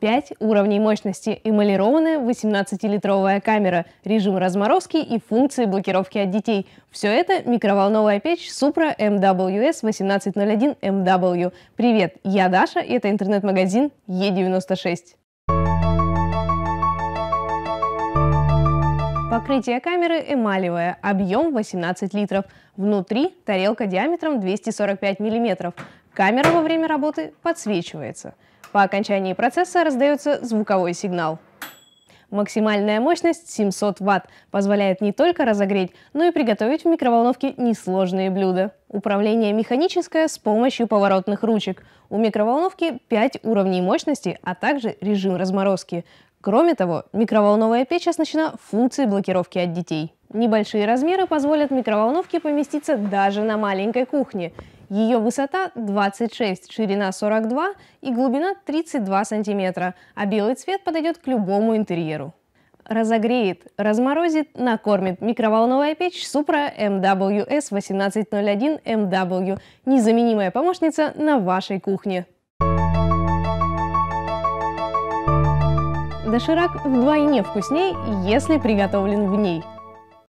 5 уровней мощности, эмалированная 18-литровая камера, режим разморозки и функции блокировки от детей. Все это микроволновая печь Supra MWS 1801MW. Привет, я Даша, и это интернет-магазин Е96. Покрытие камеры эмалевое, объем 18 литров. Внутри тарелка диаметром 245 мм. Камера во время работы подсвечивается – по окончании процесса раздается звуковой сигнал. Максимальная мощность 700 Вт позволяет не только разогреть, но и приготовить в микроволновке несложные блюда. Управление механическое с помощью поворотных ручек. У микроволновки 5 уровней мощности, а также режим разморозки. Кроме того, микроволновая печь оснащена функцией блокировки от детей. Небольшие размеры позволят микроволновке поместиться даже на маленькой кухне. Ее высота 26, ширина 42 и глубина 32 сантиметра, а белый цвет подойдет к любому интерьеру. Разогреет, разморозит, накормит микроволновая печь Supra MWS1801MW. Незаменимая помощница на вашей кухне. Доширак вдвойне вкусней, если приготовлен в ней.